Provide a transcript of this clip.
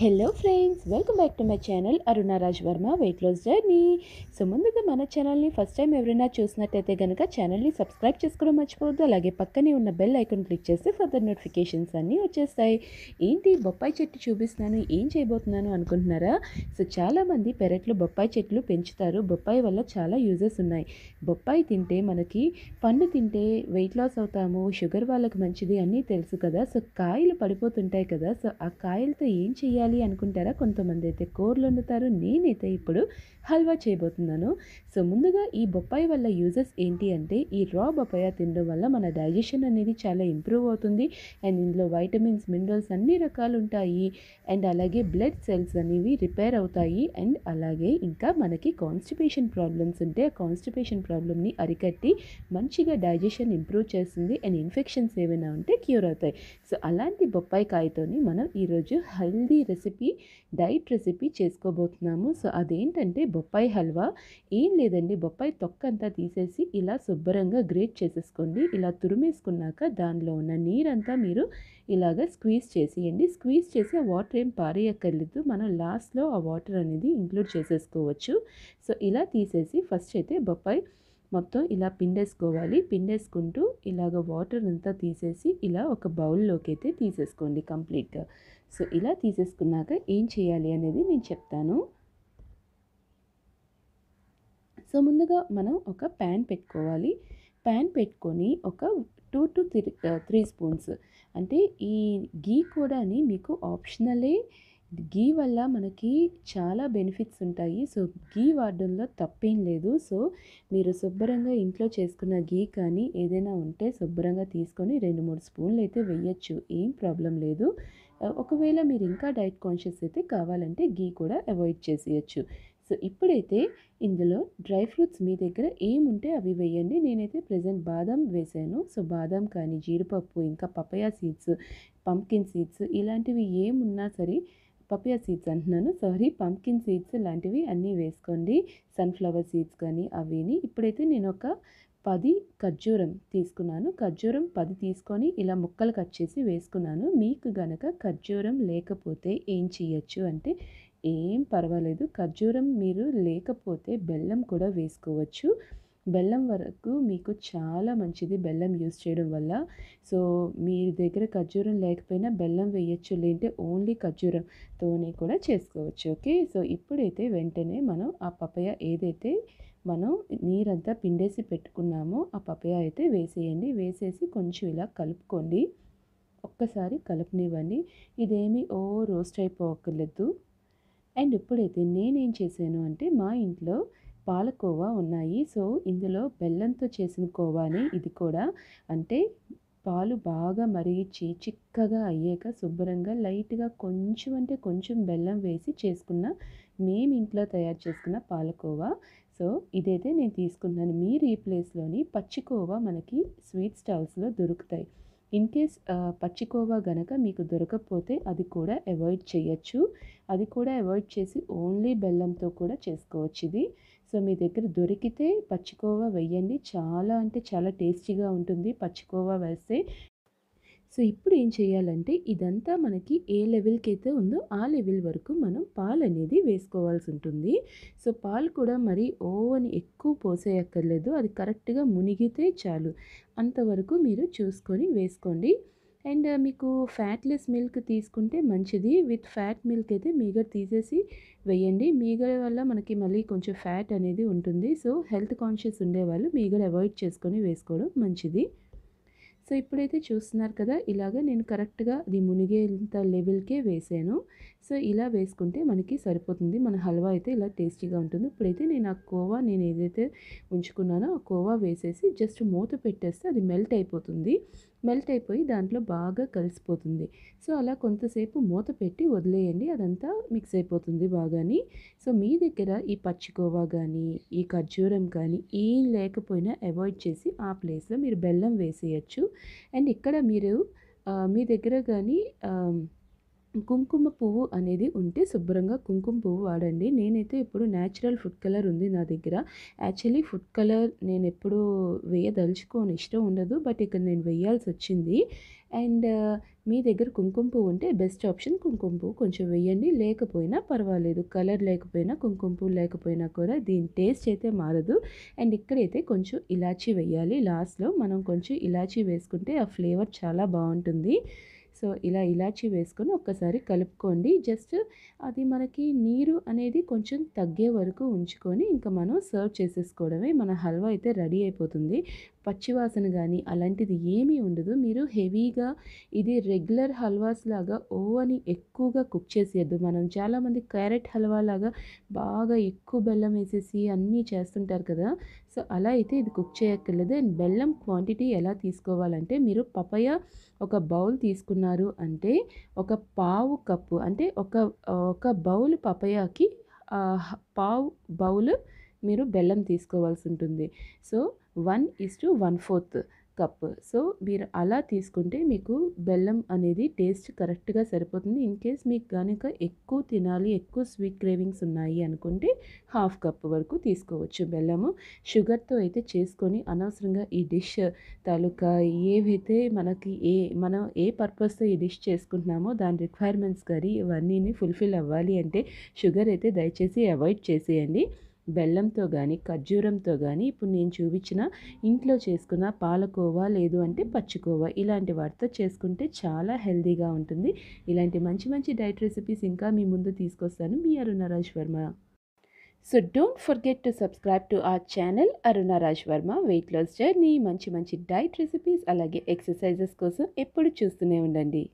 hello friends welcome back to my channel Arunaraj Varma weight loss journey so ముందుగా మన ఛానల్ని first time ఎవరైనా చూసినట్టయితే కనుక ఛానల్ని సబ్స్క్రైబ్ చేసుకోవడం మర్చిపోవద్దు అలాగే పక్కనే ఉన్న బెల్ ఐకాన్ క్లిక్ చేస్తే ఫర్దర్ నోటిఫికేషన్స్ అన్నీ వచ్చేస్తాయి ఏంటి బొప్పాయి చెట్టు చూపిస్తున్నాను ఏం చేయబోతున్నాను అనుకుంటున్నారా సో చాలామంది పెరట్లో బొప్పాయి చెట్లు పెంచుతారు బొప్పాయి వల్ల చాలా యూజెస్ ఉన్నాయి బొప్పాయి తింటే మనకి పండు తింటే వెయిట్ లాస్ అవుతాము షుగర్ వాళ్ళకి మంచిది అన్నీ తెలుసు కదా సో కాయలు పడిపోతుంటాయి కదా సో ఆ కాయలతో ఏం చేయాలి చేయాలి అనుకుంటారా కొంతమంది అయితే కూరలు వండుతారు నేనైతే ఇప్పుడు హల్వా చేయబోతున్నాను సో ముందుగా ఈ బొప్పాయి వల్ల యూజెస్ ఏంటి అంటే ఈ రా బొప్పాయ తినడం వల్ల మన డైజెషన్ అనేది చాలా ఇంప్రూవ్ అవుతుంది అండ్ ఇందులో వైటమిన్స్ మినరల్స్ అన్ని రకాలు ఉంటాయి అండ్ అలాగే బ్లడ్ సెల్స్ అనేవి రిపేర్ అవుతాయి అండ్ అలాగే ఇంకా మనకి కాన్స్టిపేషన్ ప్రాబ్లమ్స్ ఉంటే ఆ కాన్స్టిపేషన్ ప్రాబ్లమ్ని అరికట్టి మంచిగా డైజెషన్ ఇంప్రూవ్ చేస్తుంది అండ్ ఇన్ఫెక్షన్స్ ఏమైనా ఉంటే క్యూర్ అవుతాయి సో అలాంటి బొప్పాయి కాయతోని మనం ఈరోజు హెల్దీ రెసిపీ డైట్ రెసిపీ చేసుకోబోతున్నాము సో అదేంటంటే బొప్పాయి హల్వా ఏం లేదండి బొప్పాయి తొక్క అంతా తీసేసి ఇలా శుభ్రంగా గ్రేట్ చేసేసుకోండి ఇలా తురిమేసుకున్నాక దానిలో ఉన్న నీరంతా మీరు ఇలాగ స్క్వీజ్ చేసేయండి స్క్వీజ్ చేసి ఆ వాటర్ ఏం పారేయక్కర్లేదు మనం లాస్ట్లో ఆ వాటర్ అనేది ఇంక్లూడ్ చేసేసుకోవచ్చు సో ఇలా తీసేసి ఫస్ట్ అయితే బొప్పాయి మొత్తం ఇలా పిండేసుకోవాలి పిండేసుకుంటూ ఇలాగ వాటర్ అంతా తీసేసి ఇలా ఒక బౌల్లోకి అయితే తీసేసుకోండి కంప్లీట్గా సో ఇలా తీసేసుకున్నాక ఏం చేయాలి అనేది నేను చెప్తాను సో ముందుగా మనం ఒక ప్యాన్ పెట్టుకోవాలి ప్యాన్ పెట్టుకొని ఒక two to three three spoons అంటే ఈ గీ కూడాని మీకు ఆప్షనలే గీ వల్ల మనకి చాలా బెనిఫిట్స్ ఉంటాయి సో గీ వాడడంలో తప్పేం లేదు సో మీరు శుభ్రంగా ఇంట్లో చేసుకున్న గీ కానీ ఏదైనా ఉంటే శుభ్రంగా తీసుకొని రెండు మూడు స్పూన్లు అయితే వేయచ్చు ఏం ప్రాబ్లం లేదు ఒకవేళ మీరు ఇంకా డైట్ కాన్షియస్ అయితే కావాలంటే గీ కూడా అవాయిడ్ చేసేయచ్చు సో ఇప్పుడైతే ఇందులో డ్రై ఫ్రూట్స్ మీ దగ్గర ఏముంటే అవి వేయండి నేనైతే ప్రజెంట్ బాదం వేసాను సో బాదం కానీ జీడిపప్పు ఇంకా పపయా సీడ్స్ పంకిన్ సీడ్స్ ఇలాంటివి ఏమున్నా సరే పపియా సీడ్స్ అంటున్నాను సారీ పంకిన్ సీడ్స్ లాంటివి అన్నీ వేసుకోండి సన్ఫ్లవర్ సీడ్స్ కానీ అవిని ఇప్పుడైతే నేను ఒక పది ఖర్జూరం తీసుకున్నాను ఖర్జూరం పది తీసుకొని ఇలా ముక్కలు కట్ చేసి వేసుకున్నాను మీకు గనక ఖర్జూరం లేకపోతే ఏం చేయొచ్చు అంటే ఏం పర్వాలేదు ఖర్జూరం మీరు లేకపోతే బెల్లం కూడా వేసుకోవచ్చు బెల్లం వరకు మీకు చాలా మంచిది బెల్లం యూస్ చేయడం వల్ల సో మీ దగ్గర ఖర్జూరం లేకపోయినా బెల్లం వేయచ్చు లేదంటే ఓన్లీ ఖర్జూరంతోనే కూడా చేసుకోవచ్చు ఓకే సో ఇప్పుడైతే వెంటనే మనం ఆ పపయ ఏదైతే మనం నీరంతా పిండేసి పెట్టుకున్నామో ఆ పపయ అయితే వేసేయండి వేసేసి కొంచెం ఇలా కలుపుకోండి ఒక్కసారి కలుపునివ్వండి ఇదేమి ఓ రోస్ట్ అయిపోకలేదు అండ్ ఇప్పుడైతే నేనేం చేశాను అంటే మా ఇంట్లో పాలకోవా ఉన్నాయి సో ఇందులో బెల్లంతో చేసిన కోవానే ఇది కూడా అంటే పాలు బాగా మరిగించి చిక్కగా అయ్యాక శుభ్రంగా లైట్గా కొంచెం అంటే కొంచెం బెల్లం వేసి చేసుకున్న మేము ఇంట్లో తయారు చేసుకున్న పాలకోవా సో ఇదైతే నేను తీసుకున్నాను మీరు ఈ ప్లేస్లోని పచ్చికోవా మనకి స్వీట్ స్టాల్స్లో దొరుకుతాయి ఇన్ కేస్ uh, పచ్చికోవా గనక మీకు దొరకకపోతే అది కూడా అవాయిడ్ చేయొచ్చు అది కూడా అవాయిడ్ చేసి ఓన్లీ బెల్లంతో కూడా చేసుకోవచ్చు ఇది సో మీ దగ్గర దొరికితే పచ్చికోవా వేయండి చాలా అంటే చాలా టేస్టీగా ఉంటుంది పచ్చికోవా వేస్తే సో ఇప్పుడు ఏం చేయాలంటే ఇదంతా మనకి ఏ లెవెల్కి అయితే ఉందో ఆ లెవెల్ వరకు మనం పాలు అనేది వేసుకోవాల్సి ఉంటుంది సో పాలు కూడా మరీ ఓవని ఎక్కువ పోసేయక్కర్లేదు అది కరెక్ట్గా మునిగితే చాలు అంతవరకు మీరు చూసుకొని వేసుకోండి అండ్ మీకు ఫ్యాట్లెస్ మిల్క్ తీసుకుంటే మంచిది విత్ ఫ్యాట్ మిల్క్ అయితే మీగడ తీసేసి వేయండి మీగడ వల్ల మనకి మళ్ళీ కొంచెం ఫ్యాట్ అనేది ఉంటుంది సో హెల్త్ కాన్షియస్ ఉండేవాళ్ళు మీగడ అవాయిడ్ చేసుకొని వేసుకోవడం మంచిది సో ఇప్పుడైతే చూస్తున్నారు కదా ఇలాగ నేను కరెక్ట్గా అది మునిగేంత లెవెల్కే వేసాను సో ఇలా వేసుకుంటే మనకి సరిపోతుంది మన హల్వా అయితే ఇలా టేస్టీగా ఉంటుంది ఇప్పుడైతే నేను ఆ కోవా నేను ఏదైతే ఉంచుకున్నానో ఆ కోవా వేసేసి జస్ట్ మూత పెట్టేస్తే అది మెల్ట్ అయిపోతుంది మెల్ట్ అయిపోయి దాంట్లో బాగా కలిసిపోతుంది సో అలా కొంతసేపు మూత పెట్టి వదిలేయండి అదంతా మిక్స్ అయిపోతుంది బాగాని సో మీ దగ్గర ఈ పచ్చికోవా కానీ ఈ ఖర్జూరం కానీ ఏం లేకపోయినా అవాయిడ్ చేసి ఆ ప్లేస్లో మీరు బెల్లం వేసేయచ్చు అండ్ ఇక్కడ మీరు మీ దగ్గర కానీ కుంకుమ పువ్వు అనేది ఉంటే శుభ్రంగా కుంకుమ పువ్వు వాడండి నేనైతే ఇప్పుడు న్యాచురల్ ఫుడ్ కలర్ ఉంది నా దగ్గర యాక్చువల్లీ ఫుడ్ కలర్ నేను ఎప్పుడు వేయదలుచుకోని ఇష్టం ఉండదు బట్ ఇక్కడ నేను వేయాల్సి వచ్చింది అండ్ మీ దగ్గర కుంకుమ పువ్వు ఉంటే బెస్ట్ ఆప్షన్ కుంకుమ పువ్వు కొంచెం వేయండి లేకపోయినా పర్వాలేదు కలర్ లేకపోయినా కుంకుమ పువ్వు లేకపోయినా కూడా దీని టేస్ట్ అయితే మారదు అండ్ ఇక్కడైతే కొంచెం ఇలాచీ వేయాలి లాస్ట్లో మనం కొంచెం ఇలాచీ వేసుకుంటే ఆ ఫ్లేవర్ చాలా బాగుంటుంది సో ఇలా ఇలాచి వేసుకొని ఒక్కసారి కలుపుకోండి జస్ట్ అది మనకి నీరు అనేది కొంచెం తగ్గే వరకు ఉంచుకొని ఇంకా మనం సర్వ్ చేసేసుకోవడమే మన హల్వా అయితే రెడీ అయిపోతుంది పచ్చివాసన కానీ అలాంటిది ఏమీ ఉండదు మీరు హెవీగా ఇది రెగ్యులర్ హల్వాస్ లాగా ఓవని ఎక్కువగా కుక్ చేసేయద్దు మనం చాలామంది క్యారెట్ హల్వా లాగా బాగా ఎక్కువ బెల్లం వేసేసి అన్నీ చేస్తుంటారు కదా సో అలా అయితే ఇది కుక్ చేయక్కర్లేదు అండ్ బెల్లం క్వాంటిటీ ఎలా తీసుకోవాలంటే మీరు పపయ ఒక బౌల్ తీసుకున్నారు అంటే ఒక పావు కప్పు అంటే ఒక ఒక బౌల్ పపయాకి పావు బౌల్ మీరు బెల్లం తీసుకోవాల్సి ఉంటుంది so one is to one fourth cup so మీరు అలా తీసుకుంటే మీకు బెల్లం అనేది టేస్ట్ కరెక్ట్గా సరిపోతుంది ఇన్ కేస్ మీకు కనుక ఎక్కువ తినాలి ఎక్కువ స్వీట్ క్రేవింగ్స్ ఉన్నాయి అనుకుంటే హాఫ్ కప్ వరకు తీసుకోవచ్చు బెల్లము షుగర్తో అయితే చేసుకొని అనవసరంగా ఈ డిష్ తాలూకా ఏవైతే మనకి ఏ మనం ఏ పర్పస్తో ఈ డిష్ చేసుకుంటున్నామో దాని రిక్వైర్మెంట్స్ కానీ ఇవన్నీ ఫుల్ఫిల్ అవ్వాలి అంటే షుగర్ అయితే దయచేసి అవాయిడ్ చేసేయండి బెల్లంతో కానీ ఖర్జూరంతో కానీ ఇప్పుడు నేను చూపించిన ఇంట్లో చేసుకున్న పాలకోవా లేదు అంటే పచ్చికోవా ఇలాంటి వాటితో చేసుకుంటే చాలా హెల్దీగా ఉంటుంది ఇలాంటి మంచి మంచి డైట్ రెసిపీస్ ఇంకా మీ ముందు తీసుకొస్తాను మీ Arunraj Varma so don't forget to subscribe to our channel Arunraj Varma weight loss journey మంచి మంచి డైట్ రెసిపీస్ అలాగే ఎక్సర్సైజెస్ కోసం ఎప్పుడు చూస్తూనే ఉండండి